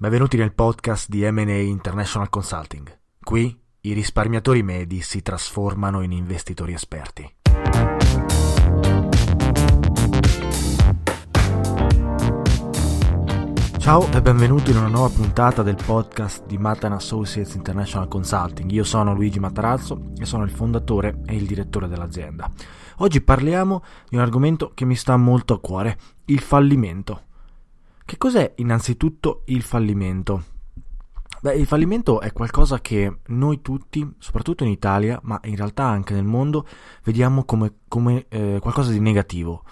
Benvenuti nel podcast di MA International Consulting. Qui i risparmiatori medi si trasformano in investitori esperti. Ciao e benvenuti in una nuova puntata del podcast di Matan Associates International Consulting. Io sono Luigi Matarazzo e sono il fondatore e il direttore dell'azienda. Oggi parliamo di un argomento che mi sta molto a cuore, il fallimento. Che cos'è innanzitutto il fallimento? Beh, il fallimento è qualcosa che noi tutti, soprattutto in Italia, ma in realtà anche nel mondo, vediamo come, come eh, qualcosa di negativo.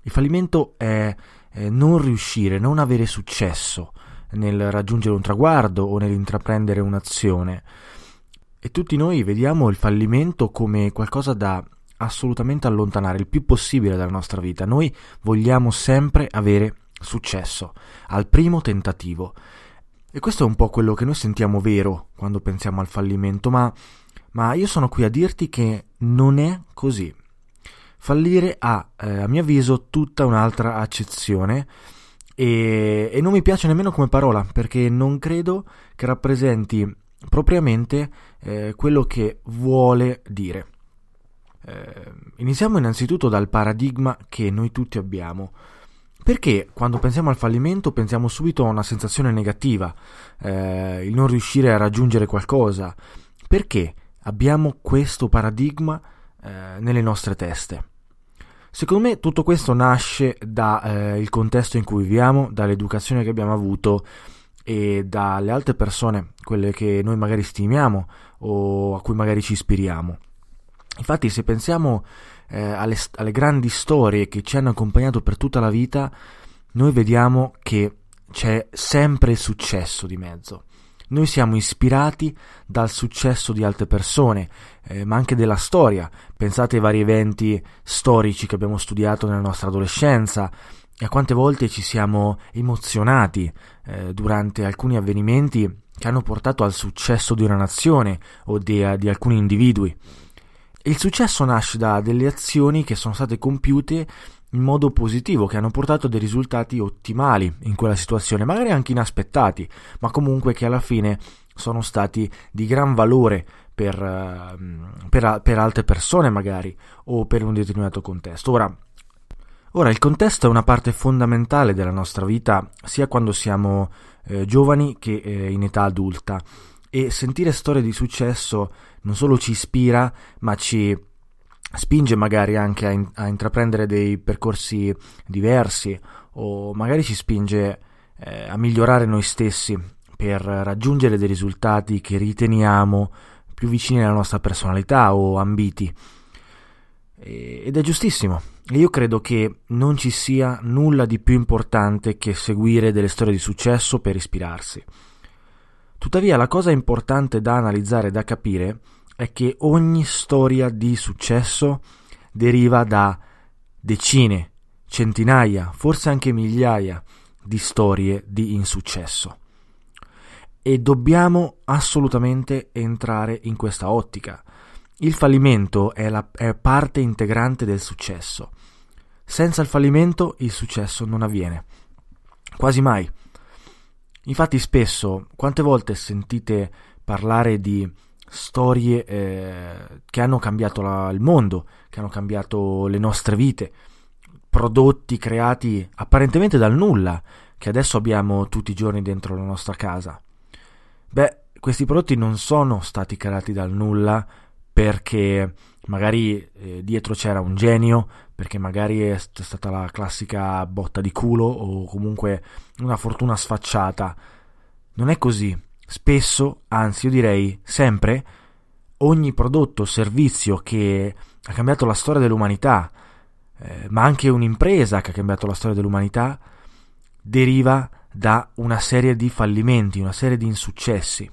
Il fallimento è eh, non riuscire, non avere successo nel raggiungere un traguardo o nell'intraprendere un'azione. E tutti noi vediamo il fallimento come qualcosa da assolutamente allontanare il più possibile dalla nostra vita. Noi vogliamo sempre avere successo, al primo tentativo. E questo è un po' quello che noi sentiamo vero quando pensiamo al fallimento, ma, ma io sono qui a dirti che non è così. Fallire ha, eh, a mio avviso, tutta un'altra accezione e, e non mi piace nemmeno come parola, perché non credo che rappresenti propriamente eh, quello che vuole dire. Eh, iniziamo innanzitutto dal paradigma che noi tutti abbiamo perché quando pensiamo al fallimento pensiamo subito a una sensazione negativa, eh, il non riuscire a raggiungere qualcosa. Perché abbiamo questo paradigma eh, nelle nostre teste? Secondo me tutto questo nasce dal eh, contesto in cui viviamo, dall'educazione che abbiamo avuto e dalle altre persone, quelle che noi magari stimiamo o a cui magari ci ispiriamo. Infatti se pensiamo eh, alle, alle grandi storie che ci hanno accompagnato per tutta la vita, noi vediamo che c'è sempre il successo di mezzo. Noi siamo ispirati dal successo di altre persone, eh, ma anche della storia. Pensate ai vari eventi storici che abbiamo studiato nella nostra adolescenza e a quante volte ci siamo emozionati eh, durante alcuni avvenimenti che hanno portato al successo di una nazione o di, eh, di alcuni individui. Il successo nasce da delle azioni che sono state compiute in modo positivo, che hanno portato a dei risultati ottimali in quella situazione, magari anche inaspettati, ma comunque che alla fine sono stati di gran valore per, ehm, per, per altre persone magari o per un determinato contesto. Ora, Ora, il contesto è una parte fondamentale della nostra vita, sia quando siamo eh, giovani che eh, in età adulta, e sentire storie di successo non solo ci ispira, ma ci spinge magari anche a, in, a intraprendere dei percorsi diversi o magari ci spinge eh, a migliorare noi stessi per raggiungere dei risultati che riteniamo più vicini alla nostra personalità o ambiti. ed è giustissimo. E io credo che non ci sia nulla di più importante che seguire delle storie di successo per ispirarsi. Tuttavia la cosa importante da analizzare e da capire è è che ogni storia di successo deriva da decine, centinaia, forse anche migliaia di storie di insuccesso. E dobbiamo assolutamente entrare in questa ottica. Il fallimento è, la, è parte integrante del successo. Senza il fallimento il successo non avviene. Quasi mai. Infatti spesso, quante volte sentite parlare di storie eh, che hanno cambiato la, il mondo, che hanno cambiato le nostre vite, prodotti creati apparentemente dal nulla, che adesso abbiamo tutti i giorni dentro la nostra casa. Beh, questi prodotti non sono stati creati dal nulla perché magari eh, dietro c'era un genio, perché magari è stata la classica botta di culo o comunque una fortuna sfacciata. Non è così Spesso, anzi io direi sempre, ogni prodotto o servizio che ha cambiato la storia dell'umanità, eh, ma anche un'impresa che ha cambiato la storia dell'umanità, deriva da una serie di fallimenti, una serie di insuccessi,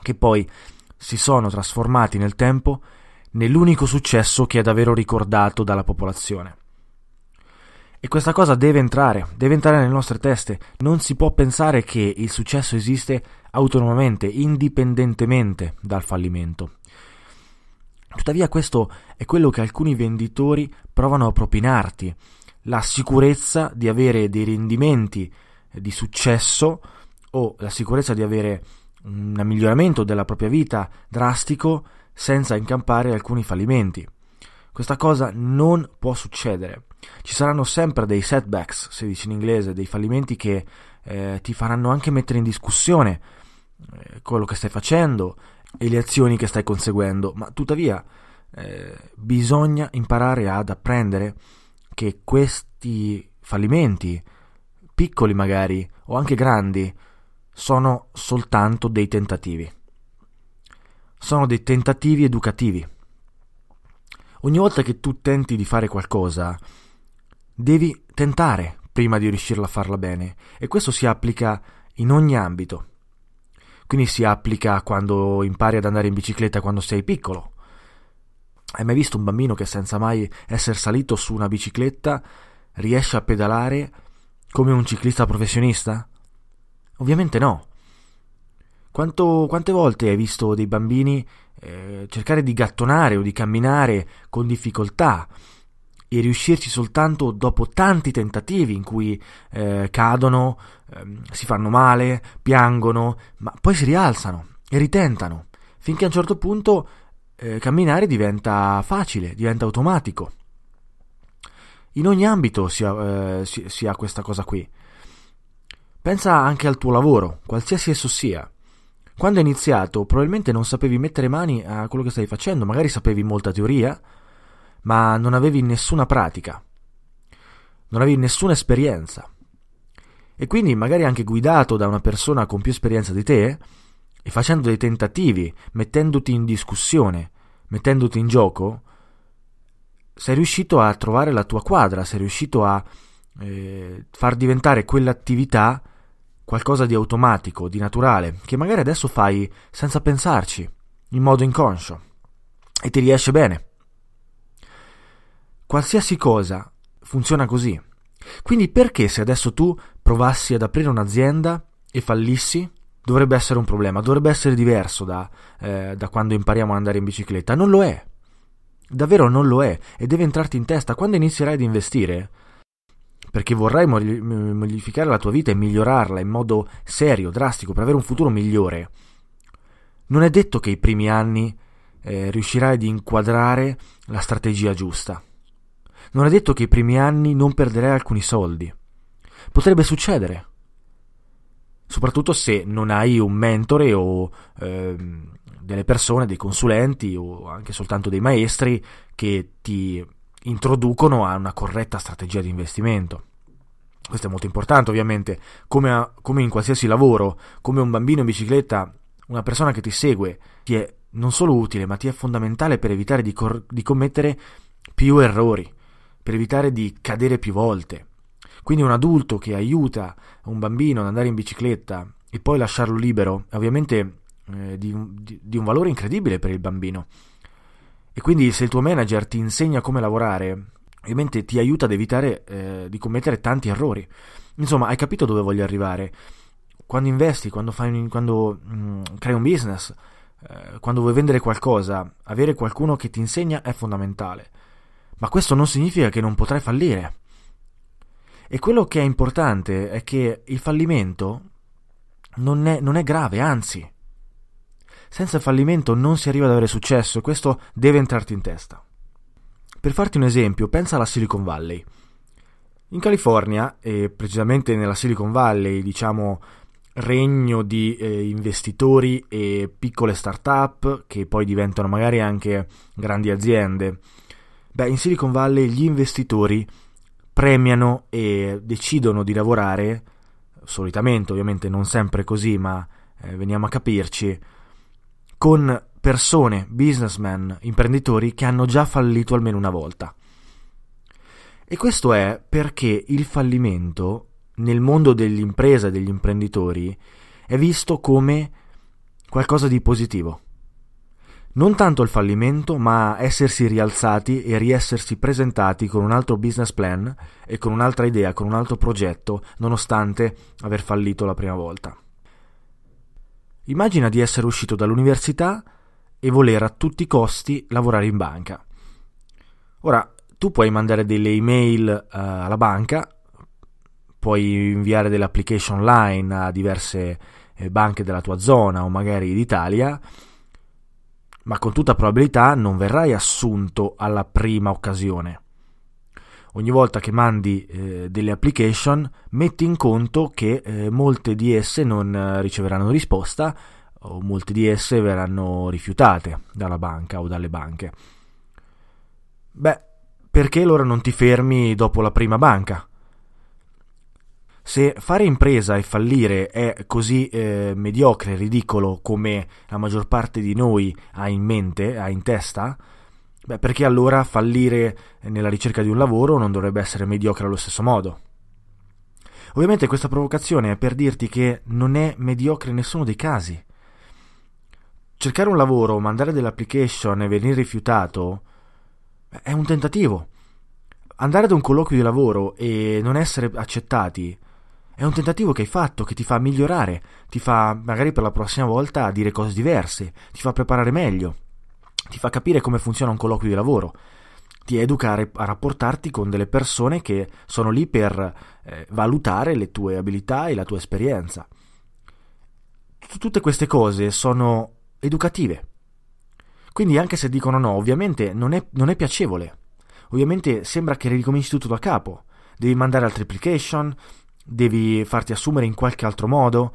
che poi si sono trasformati nel tempo nell'unico successo che è davvero ricordato dalla popolazione. E questa cosa deve entrare, deve entrare nelle nostre teste. Non si può pensare che il successo esiste autonomamente, indipendentemente dal fallimento. Tuttavia questo è quello che alcuni venditori provano a propinarti, la sicurezza di avere dei rendimenti di successo o la sicurezza di avere un miglioramento della propria vita drastico senza incampare alcuni fallimenti. Questa cosa non può succedere. Ci saranno sempre dei setbacks, si dice in inglese, dei fallimenti che eh, ti faranno anche mettere in discussione eh, quello che stai facendo e le azioni che stai conseguendo, ma tuttavia eh, bisogna imparare ad apprendere che questi fallimenti, piccoli magari o anche grandi, sono soltanto dei tentativi. Sono dei tentativi educativi. Ogni volta che tu tenti di fare qualcosa, devi tentare prima di riuscirla a farla bene e questo si applica in ogni ambito. Quindi si applica quando impari ad andare in bicicletta quando sei piccolo. Hai mai visto un bambino che senza mai essere salito su una bicicletta riesce a pedalare come un ciclista professionista? Ovviamente no. Quanto, quante volte hai visto dei bambini eh, cercare di gattonare o di camminare con difficoltà e riuscirci soltanto dopo tanti tentativi in cui eh, cadono, ehm, si fanno male, piangono, ma poi si rialzano e ritentano, finché a un certo punto eh, camminare diventa facile, diventa automatico. In ogni ambito si ha, eh, si, si ha questa cosa qui. Pensa anche al tuo lavoro, qualsiasi esso sia. Quando hai iniziato probabilmente non sapevi mettere mani a quello che stavi facendo, magari sapevi molta teoria, ma non avevi nessuna pratica, non avevi nessuna esperienza. E quindi magari anche guidato da una persona con più esperienza di te e facendo dei tentativi, mettendoti in discussione, mettendoti in gioco, sei riuscito a trovare la tua quadra, sei riuscito a eh, far diventare quell'attività qualcosa di automatico, di naturale, che magari adesso fai senza pensarci, in modo inconscio, e ti riesce bene. Qualsiasi cosa funziona così. Quindi perché se adesso tu provassi ad aprire un'azienda e fallissi, dovrebbe essere un problema, dovrebbe essere diverso da, eh, da quando impariamo ad andare in bicicletta? Non lo è. Davvero non lo è e deve entrarti in testa quando inizierai ad investire, perché vorrai modificare la tua vita e migliorarla in modo serio, drastico, per avere un futuro migliore. Non è detto che i primi anni eh, riuscirai ad inquadrare la strategia giusta. Non è detto che i primi anni non perderai alcuni soldi. Potrebbe succedere. Soprattutto se non hai un mentore o ehm, delle persone, dei consulenti o anche soltanto dei maestri che ti introducono a una corretta strategia di investimento. Questo è molto importante ovviamente, come, a, come in qualsiasi lavoro, come un bambino in bicicletta, una persona che ti segue ti è non solo utile ma ti è fondamentale per evitare di, cor- di commettere più errori per evitare di cadere più volte. Quindi un adulto che aiuta un bambino ad andare in bicicletta e poi lasciarlo libero, è ovviamente eh, di, di, di un valore incredibile per il bambino. E quindi se il tuo manager ti insegna come lavorare, ovviamente ti aiuta ad evitare eh, di commettere tanti errori. Insomma, hai capito dove voglio arrivare. Quando investi, quando, un, quando mh, mm, crei un business, eh, quando vuoi vendere qualcosa, avere qualcuno che ti insegna è fondamentale ma questo non significa che non potrai fallire. E quello che è importante è che il fallimento non è, non è grave, anzi, senza fallimento non si arriva ad avere successo e questo deve entrarti in testa. Per farti un esempio, pensa alla Silicon Valley. In California, e precisamente nella Silicon Valley, diciamo regno di eh, investitori e piccole start-up che poi diventano magari anche grandi aziende, Beh, in Silicon Valley gli investitori premiano e decidono di lavorare, solitamente ovviamente non sempre così, ma eh, veniamo a capirci, con persone, businessmen, imprenditori che hanno già fallito almeno una volta. E questo è perché il fallimento nel mondo dell'impresa e degli imprenditori è visto come qualcosa di positivo. Non tanto il fallimento, ma essersi rialzati e riessersi presentati con un altro business plan e con un'altra idea, con un altro progetto, nonostante aver fallito la prima volta. Immagina di essere uscito dall'università e voler a tutti i costi lavorare in banca. Ora, tu puoi mandare delle email uh, alla banca, puoi inviare delle application online a diverse eh, banche della tua zona o magari d'Italia ma con tutta probabilità non verrai assunto alla prima occasione. Ogni volta che mandi eh, delle application metti in conto che eh, molte di esse non eh, riceveranno risposta o molte di esse verranno rifiutate dalla banca o dalle banche. Beh, perché allora non ti fermi dopo la prima banca? Se fare impresa e fallire è così eh, mediocre ridicolo come la maggior parte di noi ha in mente, ha in testa, beh, perché allora fallire nella ricerca di un lavoro non dovrebbe essere mediocre allo stesso modo? Ovviamente questa provocazione è per dirti che non è mediocre in nessuno dei casi. Cercare un lavoro, mandare dell'application e venire rifiutato è un tentativo. Andare ad un colloquio di lavoro e non essere accettati è un tentativo che hai fatto, che ti fa migliorare, ti fa magari per la prossima volta dire cose diverse, ti fa preparare meglio, ti fa capire come funziona un colloquio di lavoro, ti educa a rapportarti con delle persone che sono lì per eh, valutare le tue abilità e la tua esperienza. Tutte queste cose sono educative. Quindi anche se dicono no, ovviamente non è, non è piacevole. Ovviamente sembra che ricominci tutto da capo. Devi mandare altre application, Devi farti assumere in qualche altro modo?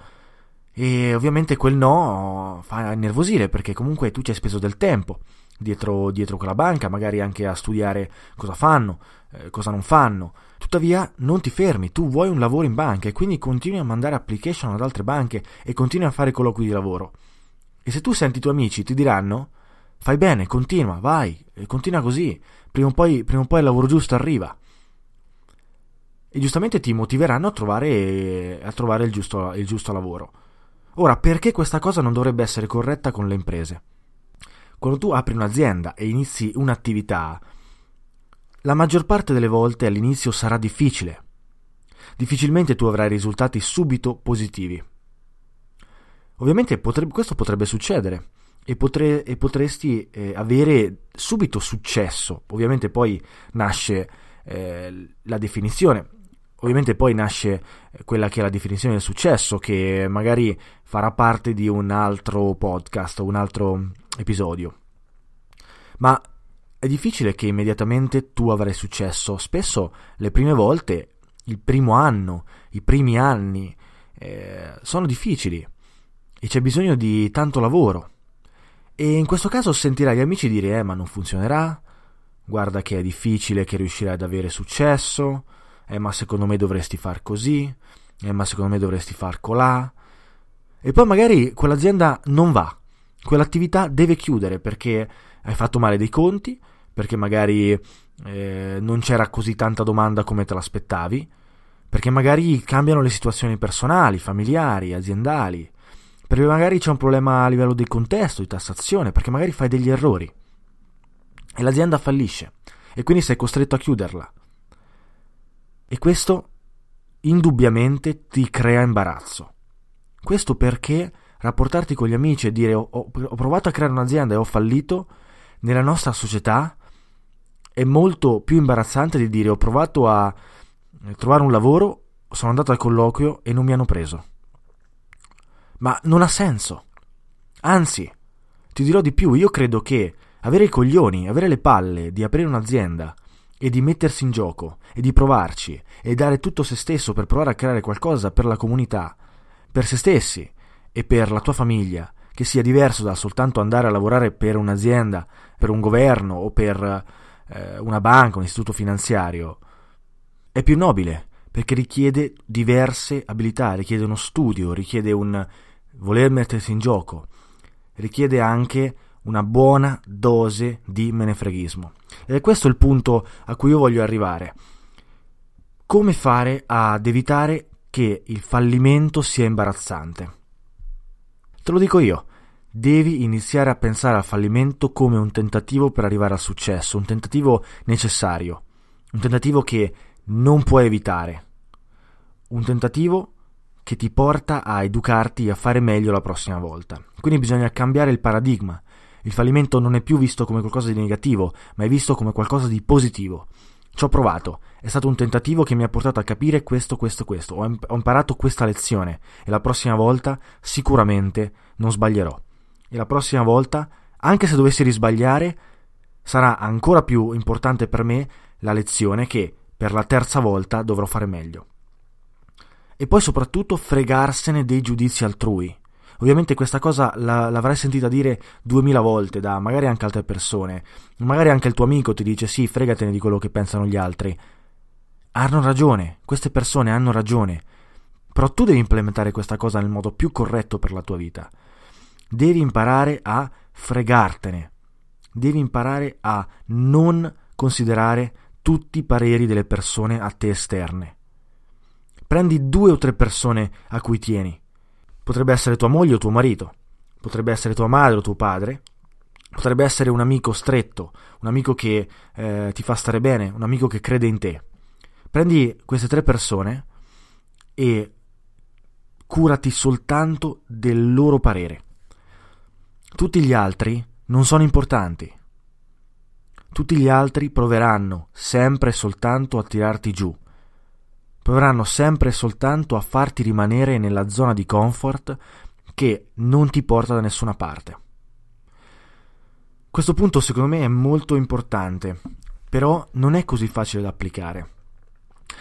E ovviamente quel no fa innervosire perché comunque tu ci hai speso del tempo dietro, dietro quella banca, magari anche a studiare cosa fanno, eh, cosa non fanno. Tuttavia non ti fermi, tu vuoi un lavoro in banca e quindi continui a mandare application ad altre banche e continui a fare colloqui di lavoro. E se tu senti i tuoi amici ti diranno fai bene, continua, vai, continua così, prima o poi, prima o poi il lavoro giusto arriva e giustamente ti motiveranno a trovare, a trovare il, giusto, il giusto lavoro. Ora, perché questa cosa non dovrebbe essere corretta con le imprese? Quando tu apri un'azienda e inizi un'attività, la maggior parte delle volte all'inizio sarà difficile. Difficilmente tu avrai risultati subito positivi. Ovviamente potrebbe, questo potrebbe succedere e, potre, e potresti eh, avere subito successo. Ovviamente poi nasce eh, la definizione. Ovviamente poi nasce quella che è la definizione del successo, che magari farà parte di un altro podcast o un altro episodio. Ma è difficile che immediatamente tu avrai successo. Spesso le prime volte, il primo anno, i primi anni eh, sono difficili e c'è bisogno di tanto lavoro. E in questo caso sentirai gli amici dire: Eh, ma non funzionerà. Guarda che è difficile che riuscirai ad avere successo eh ma secondo me dovresti far così, eh ma secondo me dovresti far colà. E poi magari quell'azienda non va, quell'attività deve chiudere perché hai fatto male dei conti, perché magari eh, non c'era così tanta domanda come te l'aspettavi, perché magari cambiano le situazioni personali, familiari, aziendali, perché magari c'è un problema a livello di contesto, di tassazione, perché magari fai degli errori e l'azienda fallisce e quindi sei costretto a chiuderla. E questo indubbiamente ti crea imbarazzo. Questo perché rapportarti con gli amici e dire ho, ho, provato a creare un'azienda e ho fallito, nella nostra società è molto più imbarazzante di dire ho provato a eh, trovare un lavoro, sono andato al colloquio e non mi hanno preso. Ma non ha senso. Anzi, ti dirò di più, io credo che avere i coglioni, avere le palle di aprire un'azienda, e di mettersi in gioco e di provarci e dare tutto se stesso per provare a creare qualcosa per la comunità, per se stessi e per la tua famiglia, che sia diverso da soltanto andare a lavorare per un'azienda, per un governo o per eh, una banca, un istituto finanziario. È più nobile perché richiede diverse abilità, richiede uno studio, richiede un voler mettersi in gioco, richiede anche una buona dose di menefreghismo. Ed è questo il punto a cui io voglio arrivare. Come fare ad evitare che il fallimento sia imbarazzante? Te lo dico io. Devi iniziare a pensare al fallimento come un tentativo per arrivare al successo, un tentativo necessario, un tentativo che non puoi evitare, un tentativo che ti porta a educarti e a fare meglio la prossima volta. Quindi bisogna cambiare il paradigma, il fallimento non è più visto come qualcosa di negativo, ma è visto come qualcosa di positivo. Ci ho provato, è stato un tentativo che mi ha portato a capire questo, questo, questo, ho, imp- ho imparato questa lezione e la prossima volta sicuramente non sbaglierò. E la prossima volta, anche se dovessi risbagliare, sarà ancora più importante per me la lezione che per la terza volta dovrò fare meglio. E poi soprattutto fregarsene dei giudizi altrui, Ovviamente questa cosa la, l'avrai sentita dire duemila volte da magari anche altre persone, magari anche il tuo amico ti dice sì, fregatene di quello che pensano gli altri. Hanno ragione, queste persone hanno ragione, però tu devi implementare questa cosa nel modo più corretto per la tua vita. Devi imparare a fregartene, devi imparare a non considerare tutti i pareri delle persone a te esterne. Prendi due o tre persone a cui tieni, Potrebbe essere tua moglie o tuo marito, potrebbe essere tua madre o tuo padre, potrebbe essere un amico stretto, un amico che eh, ti fa stare bene, un amico che crede in te. Prendi queste tre persone e curati soltanto del loro parere. Tutti gli altri non sono importanti. Tutti gli altri proveranno sempre e soltanto a tirarti giù proveranno sempre e soltanto a farti rimanere nella zona di comfort che non ti porta da nessuna parte. Questo punto secondo me è molto importante, però non è così facile da applicare.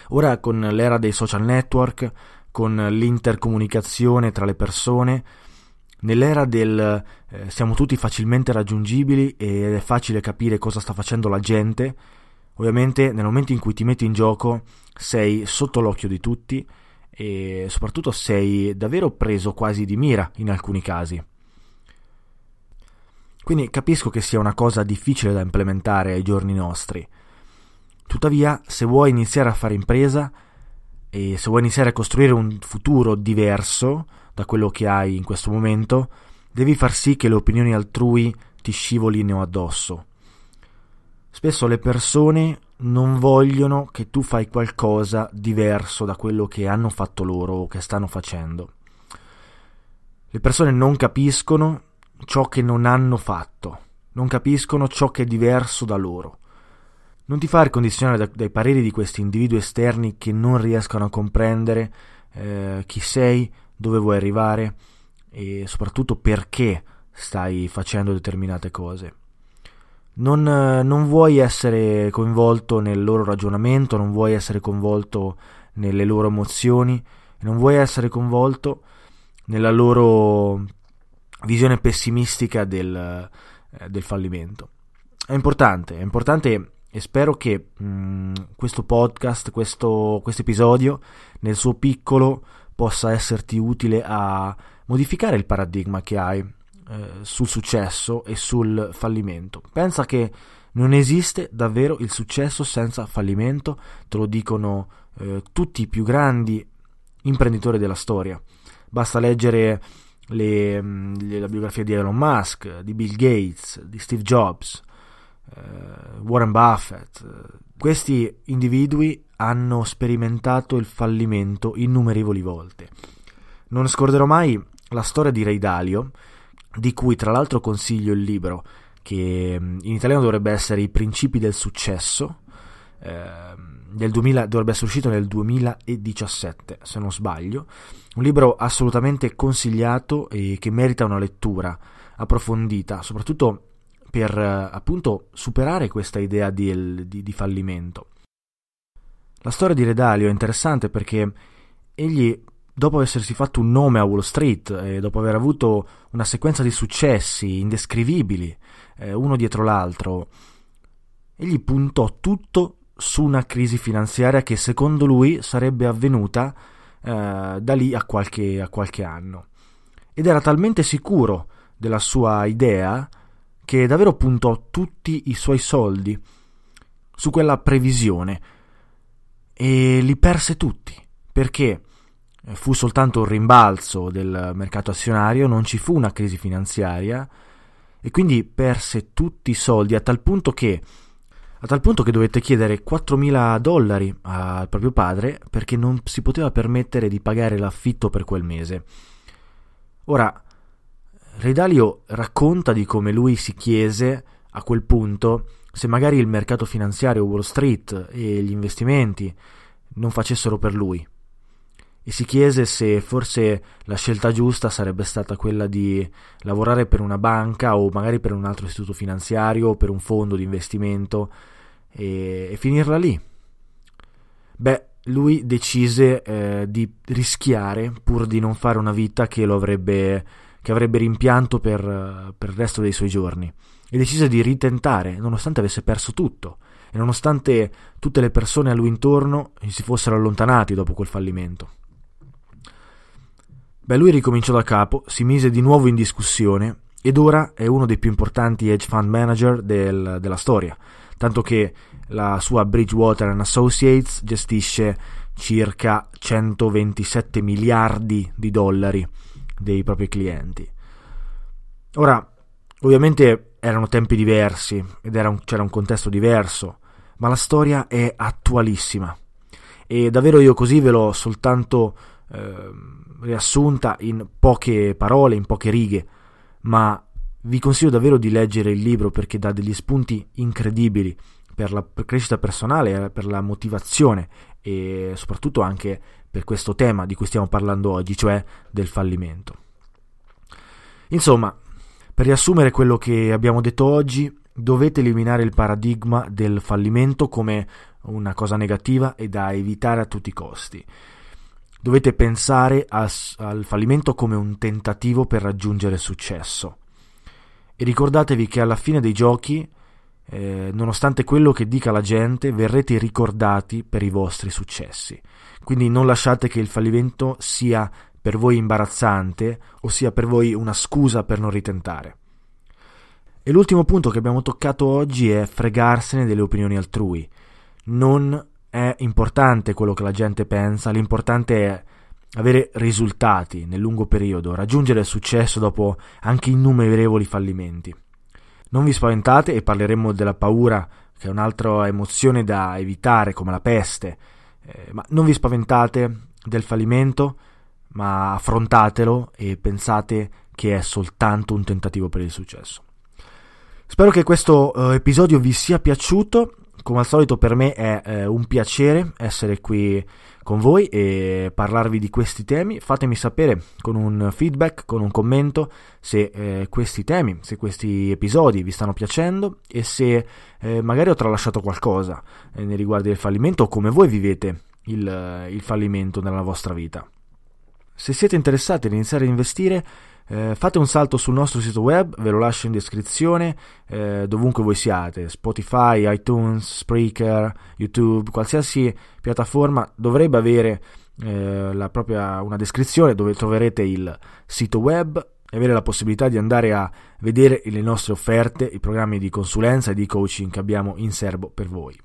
Ora con l'era dei social network, con l'intercomunicazione tra le persone, nell'era del eh, siamo tutti facilmente raggiungibili ed è facile capire cosa sta facendo la gente, Ovviamente nel momento in cui ti metti in gioco sei sotto l'occhio di tutti e soprattutto sei davvero preso quasi di mira in alcuni casi. Quindi capisco che sia una cosa difficile da implementare ai giorni nostri. Tuttavia, se vuoi iniziare a fare impresa e se vuoi iniziare a costruire un futuro diverso da quello che hai in questo momento, devi far sì che le opinioni altrui ti scivolino addosso Spesso le persone non vogliono che tu fai qualcosa diverso da quello che hanno fatto loro o che stanno facendo. Le persone non capiscono ciò che non hanno fatto, non capiscono ciò che è diverso da loro. Non ti far condizionare dai pareri di questi individui esterni che non riescono a comprendere eh, chi sei, dove vuoi arrivare e soprattutto perché stai facendo determinate cose non, eh, non, vuoi essere coinvolto nel loro ragionamento, non vuoi essere coinvolto nelle loro emozioni, non vuoi essere coinvolto nella loro visione pessimistica del, eh, del fallimento. È importante, è importante e spero che mh, mm, questo podcast, questo episodio, nel suo piccolo possa esserti utile a modificare il paradigma che hai eh, sul successo e sul fallimento. Pensa che non esiste davvero il successo senza fallimento, te lo dicono eh, tutti i più grandi imprenditori della storia. Basta leggere le, mm, le, la biografia di Elon Musk, di Bill Gates, di Steve Jobs, eh, Warren Buffett. Questi individui hanno sperimentato il fallimento innumerevoli volte. Non scorderò mai la storia di Ray Dalio, di cui tra l'altro consiglio il libro, che mm, in italiano dovrebbe essere I principi del successo, eh, 2000, dovrebbe essere uscito nel 2017, se non sbaglio, un libro assolutamente consigliato e che merita una lettura approfondita, soprattutto per eh, appunto superare questa idea di, di, di fallimento. La storia di Redalio è interessante perché egli dopo essersi fatto un nome a Wall Street e dopo aver avuto una sequenza di successi indescrivibili, eh, uno dietro l'altro, egli puntò tutto su una crisi finanziaria che secondo lui sarebbe avvenuta eh, da lì a qualche, a qualche anno. Ed era talmente sicuro della sua idea che davvero puntò tutti i suoi soldi su quella previsione e li perse tutti perché eh, fu soltanto un rimbalzo del mercato azionario, non ci fu una crisi finanziaria e quindi perse tutti i soldi a tal punto che, a tal punto che dovette chiedere 4.000 dollari al proprio padre perché non si poteva permettere di pagare l'affitto per quel mese. Ora, Redalio racconta di come lui si chiese a quel punto se magari il mercato finanziario Wall Street e gli investimenti non facessero per lui e si chiese se forse la scelta giusta sarebbe stata quella di lavorare per una banca o magari per un altro istituto finanziario o per un fondo di investimento e, e finirla lì. Beh, lui decise eh, di rischiare pur di non fare una vita che, avrebbe, che avrebbe, rimpianto per, per il resto dei suoi giorni e decise di ritentare nonostante avesse perso tutto e nonostante tutte le persone a lui intorno si fossero allontanati dopo quel fallimento. Beh, lui ricominciò da capo, si mise di nuovo in discussione ed ora è uno dei più importanti hedge fund manager del, della storia, tanto che la sua Bridgewater Associates gestisce circa 127 miliardi di dollari dei propri clienti. Ora, ovviamente erano tempi diversi ed un, c'era un contesto diverso, ma la storia è attualissima. E davvero io così ve l'ho soltanto Ehm, riassunta in poche parole, in poche righe, ma vi consiglio davvero di leggere il libro perché dà degli spunti incredibili per la crescita personale, eh, per la motivazione e soprattutto anche per questo tema di cui stiamo parlando oggi, cioè del fallimento. Insomma, per riassumere quello che abbiamo detto oggi, dovete eliminare il paradigma del fallimento come una cosa negativa e da evitare a tutti i costi. Dovete pensare a, al fallimento come un tentativo per raggiungere successo. E ricordatevi che alla fine dei giochi, eh, nonostante quello che dica la gente, verrete ricordati per i vostri successi. Quindi non lasciate che il fallimento sia per voi imbarazzante o sia per voi una scusa per non ritentare. E l'ultimo punto che abbiamo toccato oggi è fregarsene delle opinioni altrui. Non è importante quello che la gente pensa, l'importante è avere risultati nel lungo periodo, raggiungere il successo dopo anche innumerevoli fallimenti. Non vi spaventate e parleremo della paura, che è un'altra emozione da evitare come la peste, eh, ma non vi spaventate del fallimento, ma affrontatelo e pensate che è soltanto un tentativo per il successo. Spero che questo eh, episodio vi sia piaciuto come al solito per me è eh, un piacere essere qui con voi e parlarvi di questi temi. Fatemi sapere con un feedback, con un commento se eh, questi temi, se questi episodi vi stanno piacendo e se eh, magari ho tralasciato qualcosa eh, nei riguardi del fallimento o come voi vivete il, il fallimento nella vostra vita. Se siete interessati ad iniziare a investire, eh, fate un salto sul nostro sito web, ve lo lascio in descrizione, eh, dovunque voi siate, Spotify, iTunes, Spreaker, YouTube, qualsiasi piattaforma dovrebbe avere eh, propria, una descrizione dove troverete il sito web e avere la possibilità di andare a vedere le nostre offerte, i programmi di consulenza e di coaching che abbiamo in serbo per voi.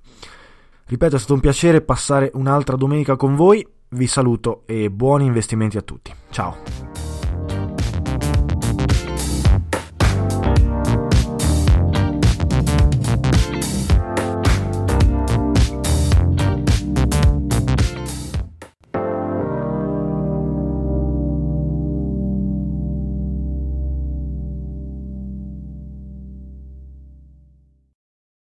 Ripeto, è stato un piacere passare un'altra domenica con voi, vi saluto e buoni investimenti a tutti. Ciao!